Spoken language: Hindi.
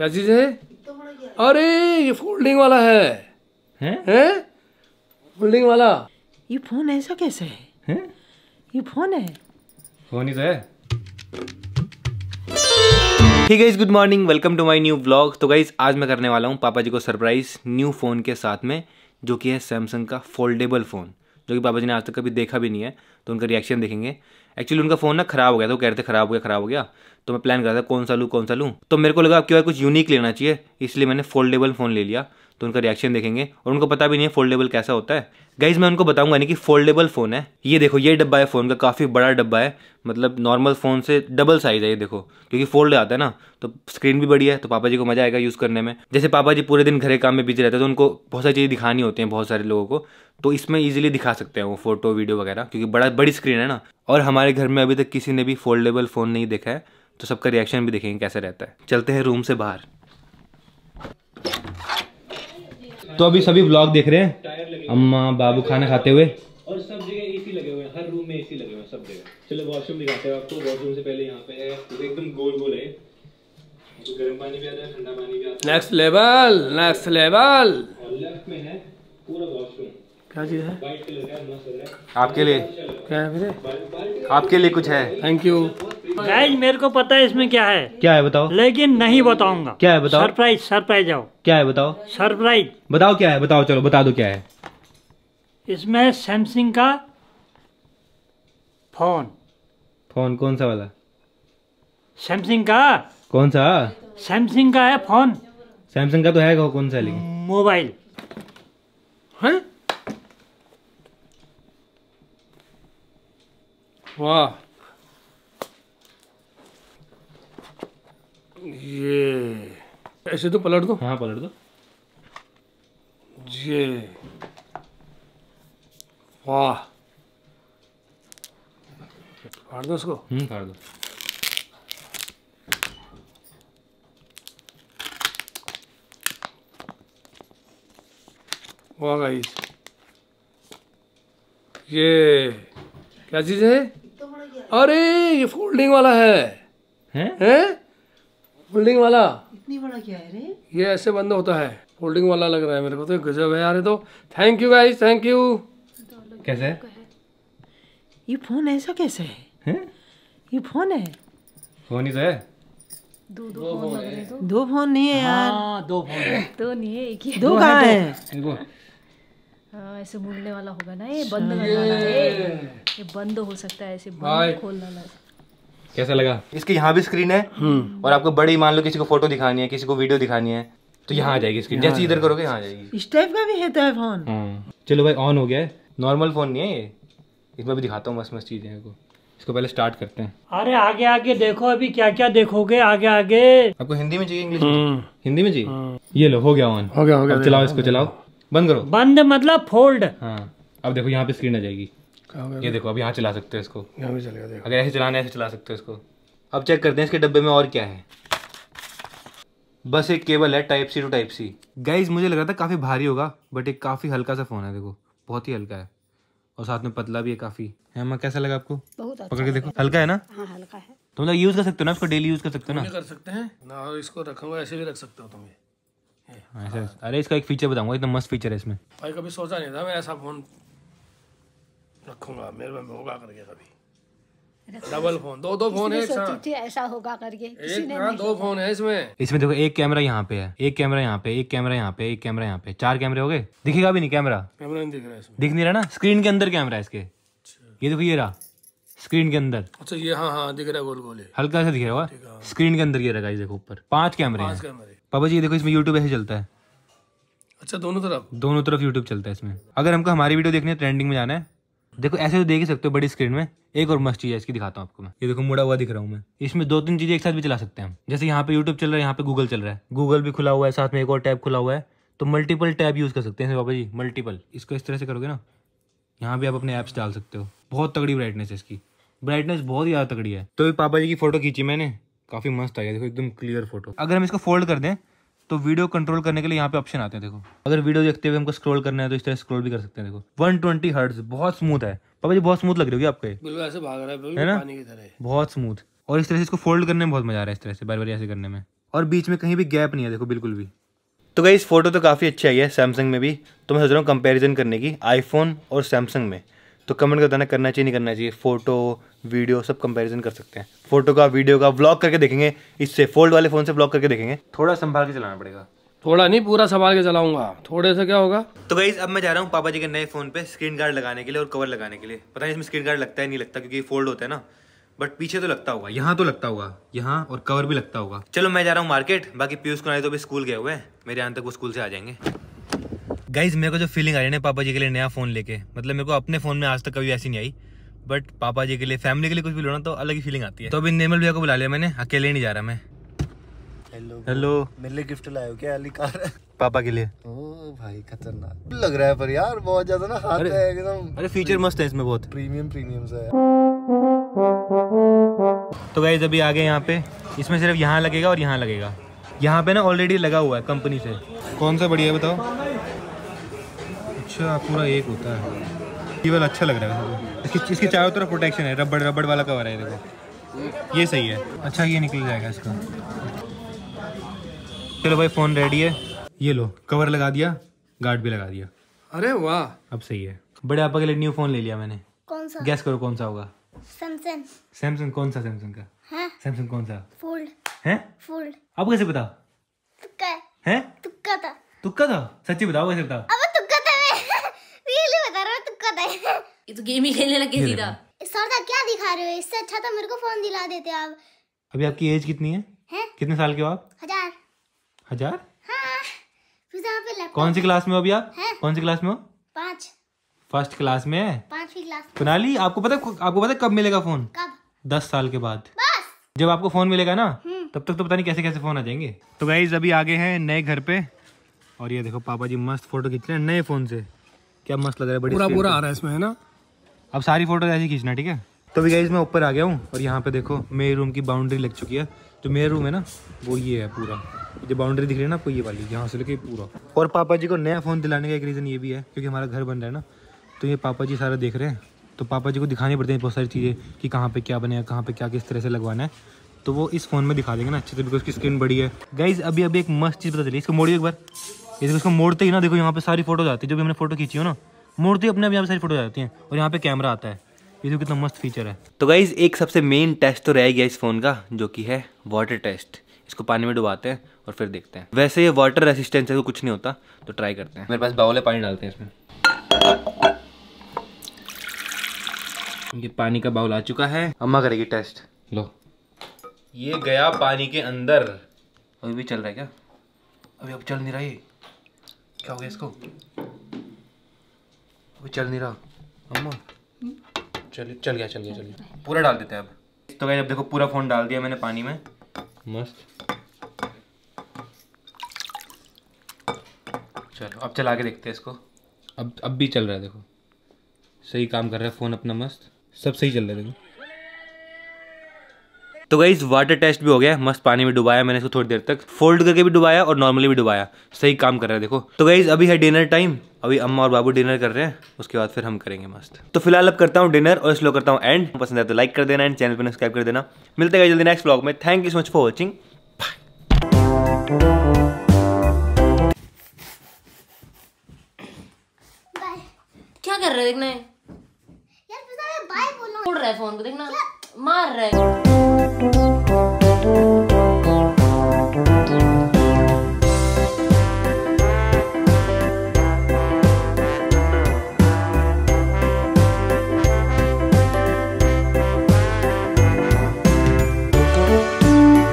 क्या चीज़ है अरे ये फोल्डिंग वाला है हैं फोल्डिंग वाला ये फोन ऐसा कैसे है ये फोन है फोन ही तो है ठीक है इस good morning welcome to my new blog तो गाइज आज मैं करने वाला हूँ पापा जी को सरप्राइज न्यू फ़ोन के साथ में जो कि है सैमसंग का फोल्डेबल फ़ोन जो कि पापा जी ने आज तक कभी देखा भी नहीं है तो उनका रिएक्शन देखेंगे एक्चुअली उनका फ़ोन ना ख़राब हो गया तो कह रहे थे ख़राब हो गया ख़राब हो गया तो मैं प्लान कर रहा था कौन सा लूँ कौन सा लूँ तो मेरे को लगा आपके बाद कुछ यूनिक लेना चाहिए इसलिए मैंने फोल्डेबल फ़ोन ले लिया तो उनका रिएक्शन देखेंगे और उनको पता भी नहीं है फोल्डेबल कैसा होता है गाइज मैं उनको बताऊंगा नहीं कि फोल्डेबल फ़ोन है ये देखो ये डब्बा है फ़ोन का काफ़ी बड़ा डब्बा है मतलब नॉर्मल फ़ोन से डबल साइज़ है ये देखो क्योंकि फोल्ड आता है ना तो स्क्रीन भी बड़ी है तो पापा जी को मज़ा आएगा यूज़ करने में जैसे पापा जी पूरे दिन घरे काम में बिजी रहते हैं तो उनको बहुत सारी चीज़ें दिखानी होती हैं बहुत सारे लोगों को तो इसमें ईजिली दिखा सकते हैं वो फोटो वीडियो वगैरह क्योंकि बड़ा बड़ी स्क्रीन है ना और हमारे घर में अभी तक किसी ने भी फोल्डेबल फ़ोन नहीं देखा है तो सबका रिएक्शन भी देखेंगे कैसे रहता है चलते हैं रूम से बाहर तो अभी सभी ब्लॉग देख रहे हैं अम्मा बाबू खाना खाते हुए और सब जगह एसी लगे हुए हैं हर रूम में एसी लगे हुए हैं सब जगह चलो वॉशरूम दिखाते हैं आपको वॉशरूम से पहले यहाँ पे है एकदम गोल गोल है तो गर्म पानी भी आता है ठंडा पानी भी आता है next level next level left में है पूरा वॉशरूम क्या चीज़ है आपके लिए क्या है आपके लिए कुछ है थैंक यू गाइस मेरे को पता है इसमें क्या है क्या है बताओ लेकिन नहीं बताऊंगा क्या है बताओ सरप्राइज सरप्राइज आओ क्या है बताओ सरप्राइज बताओ क्या है बताओ चलो बता दो क्या है इसमें सैमसंग का फोन फोन कौन सा वाला सैमसंग का कौन सा सैमसंग का है फोन सैमसंग का तो है कौन सा लेकिन मोबाइल वाह ये ऐसे तो पलट दो हाँ पलट दो ये वाह फाड़ दो उसको हम्म फाड़ दो वाह गाइस ये क्या चीज़ है तो अरे ये फोल्डिंग वाला है हैं हैं फोल्डिंग वाला इतनी बड़ा क्या है रे ये ऐसे बंद होता है फोल्डिंग वाला लग रहा है मेरे को तो गजब है यार ये तो thank you guys thank you कैसे है? ये फोन ऐसा कैसे है, है? ये फोन है फोन ही तो है दो दो, फोन है। तो। दो फोन नहीं है यार हाँ, दो फोन है दो नहीं है एक ही दो कहाँ है हाँ ऐसे मुड़ने वाला होगा ना ये बंद अच्छा। ये बंद हो सकता है ऐसे बंद खोलना वाला कैसा लगा इसके यहाँ भी स्क्रीन है हम्म। और आपको बड़ी मान लो किसी को फोटो दिखानी है किसी को वीडियो दिखानी है तो यहाँ आ जाएगी स्क्रीन जैसे इधर करोगे यहाँ आ जाएगी इस टाइप का भी है फोन तो हाँ। चलो भाई ऑन हो गया है नॉर्मल फोन नहीं है ये इसमें भी दिखाता हूँ मस्त मस्त चीजें आपको इसको पहले स्टार्ट करते हैं अरे आगे आगे देखो अभी क्या क्या देखोगे आगे आगे आपको हिंदी में चाहिए इंग्लिश में हम्म। हिंदी में चाहिए हम्म। ये लो हो गया ऑन हो गया हो गया चलाओ इसको चलाओ बंद करो बंद मतलब फोल्ड हाँ अब देखो यहाँ पे स्क्रीन आ जाएगी ये देखो अब यहाँ चला सकते हो इसको यहाँ भी चलेगा देखो अगर ऐसे चलाना है ऐसे चला सकते हो इसको अब चेक करते हैं इसके डब्बे में और क्या है बस एक केबल है type C to type C guys मुझे लगा था काफ़ी भारी होगा बट एक काफ़ी हल्का सा फ़ोन है देखो बहुत ही हल्का है और साथ में पतला भी है काफ़ी है हेमा कैसा लगा आपको बहुत अच्छा पकड़ के देखो हल्का है ना हाँ, हल्का है तुम लोग तो यूज़ कर सकते हो ना इसको डेली यूज़ कर सकते हो ना कर सकते हैं ना और इसको रखूंगा ऐसे भी रख सकते हो तुम्हें हाँ, ऐसा हाँ। अरे इसका एक फीचर बताऊंगा एकदम मस्त फीचर है इसमें भाई कभी सोचा नहीं था मैं ऐसा फ़ोन रखूंगा मेरे में होगा करके कभी तो डबल फोन दो दो फोन है ऐसा होगा करके एक हाँ दो फोन है इसमें इसमें देखो एक कैमरा यहाँ पे है एक कैमरा यहाँ पे एक कैमरा यहाँ पे एक कैमरा यहाँ पे चार कैमरे हो गए दिखेगा भी नहीं कैमरा कैमरा नहीं दिख रहा है दिख नहीं रहा ना स्क्रीन के अंदर कैमरा है इसके अच्छा। ये देखो ये रहा स्क्रीन के अंदर अच्छा ये हाँ हाँ दिख रहा है गोल गोले हल्का सा दिख रहा होगा हाँ। स्क्रीन के अंदर ये रखा देखो ऊपर पांच कैमरे पांच कैमरे पापा जी देखो इसमें यूट्यूब ऐसे चलता है अच्छा दोनों तरफ दोनों तरफ यूट्यूब चलता है इसमें अगर हमको हमारी वीडियो देखनी है ट्रेंडिंग में जाना है देखो ऐसे तो देख ही सकते हो बड़ी स्क्रीन में एक और मस्त चीज है इसकी दिखाता हूँ आपको मैं ये देखो मुड़ा हुआ दिख रहा हूँ मैं इसमें दो तीन चीजें एक साथ भी चला सकते हैं जैसे यहाँ पे यूट्यूब चल रहा है यहाँ पे गूगल चल रहा है गूगल भी खुला हुआ है साथ में एक और टैब खुला हुआ है तो मल्टीपल टैब यूज कर सकते हैं बाबा जी मल्टीपल इसको इस तरह से करोगे ना यहाँ भी आप अपने ऐप्स डाल सकते हो बहुत तगड़ी ब्राइटनेस है इसकी ब्राइटनेस बहुत ही ज़्यादा तगड़ी है तो पापा जी की फोटो खींची मैंने काफ़ी मस्त आई है देखो एकदम क्लियर फोटो अगर हम इसको फोल्ड कर दें तो वीडियो कंट्रोल करने के लिए यहाँ पे ऑप्शन आते हैं देखो अगर वीडियो देखते हुए हमको स्क्रॉल करना है तो इस तरह स्क्रॉल भी कर सकते हैं देखो वन ट्वेंटी बहुत स्मूथ है पापा जी बहुत स्मूथ लग रही होगी आपके बिल्कुल ऐसे भाग रहा है, है ना पानी की तरह बहुत स्मूथ और इस तरह से इसको फोल्ड करने में बहुत मजा आ रहा है इस तरह से बार बार ऐसे करने में और बीच में कहीं भी गैप नहीं है देखो बिल्कुल भी तो गई फोटो तो काफ़ी अच्छी आई है सैमसंग में भी तो मैं सोच रहा हूँ कंपेरिजन करने की आईफोन और सैमसंग में तो कमेंट कर देना तो करना चाहिए नहीं करना चाहिए फ़ोटो वीडियो सब कंपैरिजन कर सकते हैं फोटो का वीडियो का ब्लॉग करके देखेंगे इससे फोल्ड वाले फ़ोन से ब्लॉग करके देखेंगे थोड़ा संभाल के चलाना पड़ेगा थोड़ा नहीं पूरा संभाल के चलाऊंगा थोड़े से क्या होगा तो गई अब मैं जा रहा हूँ पापा जी के नए फ़ोन पे स्क्रीन गार्ड लगाने के लिए और कवर लगाने के लिए पता नहीं इसमें स्क्रीन गार्ड लगता है नहीं लगता क्योंकि फोल्ड होता है ना बट पीछे तो लगता होगा यहाँ तो लगता होगा यहाँ और कवर भी लगता होगा चलो मैं जा रहा हूँ मार्केट बाकी पीयूष को तो भी स्कूल गए हुए हैं मेरे यहाँ तक वो स्कूल से आ जाएंगे गाइज मेरे को जो फीलिंग आ रही है ना पापा जी के लिए नया फ़ोन लेके मतलब मेरे को अपने फ़ोन में आज तक कभी ऐसी नहीं आई बट पापा जी के लिए फैमिली के लिए कुछ भी लो ना तो अलग ही फीलिंग आती है तो अभी निर्मल भैया को बुला लिया मैंने अकेले नहीं जा रहा मैं हेलो हेलो मेरे गिफ्ट लाए हो क्या अली कार पापा के लिए ओ भाई खतरनाक लग रहा है पर यार बहुत ज्यादा ना हाथ है एकदम अरे फीचर मस्त है इसमें बहुत प्रीमियम प्रीमियम सा है तो गाइज अभी आगे यहाँ पे इसमें सिर्फ यहाँ लगेगा और यहाँ लगेगा यहाँ पे ना ऑलरेडी लगा हुआ है कंपनी से कौन सा बढ़िया बताओ अच्छा पूरा एक होता है ये वाला अच्छा लग रहा है तो। इसकी इसकी चारों तरफ प्रोटेक्शन है रबड़ रबड़ वाला कवर है देखो ये सही है अच्छा ये निकल जाएगा इसका चलो भाई फ़ोन रेडी है ये लो कवर लगा दिया गार्ड भी लगा दिया अरे वाह अब सही है बड़े आपा के लिए न्यू फ़ोन ले लिया मैंने कौन सा गैस करो कौन सा होगा सैमसंग कौन सा सैमसंग का सैमसंग हाँ। कौन सा फोल्ड है फोल्ड आप कैसे बताओ तुक्का है तुक्का था तुक्का था सच्ची बताओ कैसे बताओ ये तो गेम ही खेलने लगे सीधा सर था क्या दिखा रहे हो इससे अच्छा तो मेरे को फोन दिला देते आप अभी आपकी एज कितनी है, है? कितने साल के हो आप हजार हजार हाँ। कौन सी क्लास में हो अभी आप है? कौन सी क्लास में हो पाँच फर्स्ट क्लास में है पांचवी क्लास कुनाली आपको पता आपको पता कब मिलेगा फोन कब दस साल के बाद बस जब आपको फोन मिलेगा ना हम्म। तब तक तो पता नहीं कैसे कैसे फोन आ जाएंगे तो गाइज अभी आगे हैं नए घर पे और ये देखो पापा जी मस्त फोटो खींच रहे हैं नए फोन से क्या मस्त लग रहा है बड़ी पूरा पूरा आ रहा है इसमें है ना अब सारी फोटो तो ऐसे खींचना ठीक है तो अभी गाइज मैं ऊपर आ गया हूँ और यहाँ पे देखो मेरे रूम की बाउंड्री लग चुकी है जो मेरा रूम है ना वो ये है पूरा जो बाउंड्री दिख रही है ना आपको ये वाली यहाँ से लेके पूरा और पापा जी को नया फ़ोन दिलाने का एक रीज़न ये भी है क्योंकि हमारा घर बन रहा है ना तो ये पापा जी सारा देख रहे हैं तो पापा जी को दिखानी पड़ती है बहुत सारी चीज़ें कि कहाँ पे क्या बने कहाँ पे क्या किस तरह से लगवाना है तो वो इस फ़ोन में दिखा देंगे ना अच्छे से बिकॉज उसकी स्क्रीन बड़ी है गाइज अभी अभी एक मस्त चीज़ पता चली इसको मोड़िए एक बार ये देखो इसको मोड़ते ही ना देखो यहाँ पे सारी फोटो आती है जो भी हमने फोटो खींची हो ना मूर्ति अपने आप यहाँ सारी फोटो जाती है और यहाँ पे कैमरा आता है ये तो कितना मस्त फीचर है तो गाइज एक सबसे मेन टेस्ट तो रह गया इस फ़ोन का जो कि है वाटर टेस्ट इसको पानी में डुबाते हैं और फिर देखते हैं वैसे ये वाटर रेसिस्टेंस है तो कुछ नहीं होता तो ट्राई करते हैं मेरे पास बाउल है पानी डालते हैं इसमें ये पानी का बाउल आ चुका है अम्मा करेगी टेस्ट लो ये गया पानी के अंदर अभी भी चल रहा है क्या अभी अब चल नहीं रहा है क्या हो गया इसको चल नहीं रहा अम्मा हम्म। चल चल गया चल गया चल गया पूरा डाल देते हैं अब तो भाई अब देखो पूरा फ़ोन डाल दिया मैंने पानी में मस्त चलो अब चला के देखते हैं इसको अब अब भी चल रहा है देखो सही काम कर रहा है फ़ोन अपना मस्त सब सही चल रहा है देखो तो गई वाटर टेस्ट भी हो गया मस्त पानी में डुबाया मैंने इसको थोड़ी देर तक फोल्ड करके भी डुबाया और नॉर्मली भी डुबाया सही काम कर रहा है देखो तो गई अभी है डिनर टाइम अभी अम्मा और बाबू डिनर कर रहे हैं उसके बाद फिर हम करेंगे मस्त तो फिलहाल अब करता हूँ डिनर और स्लो करता हूँ एंड पसंद आया तो लाइक कर देना एंड चैनल पर सब्सक्राइब कर देना मिलते गए जल्दी नेक्स्ट ब्लॉग में thank you so much for watching क्या कर रहे देखना है यार पता है बाय बोलो छोड़ रहा है फोन को देखना मार रहा है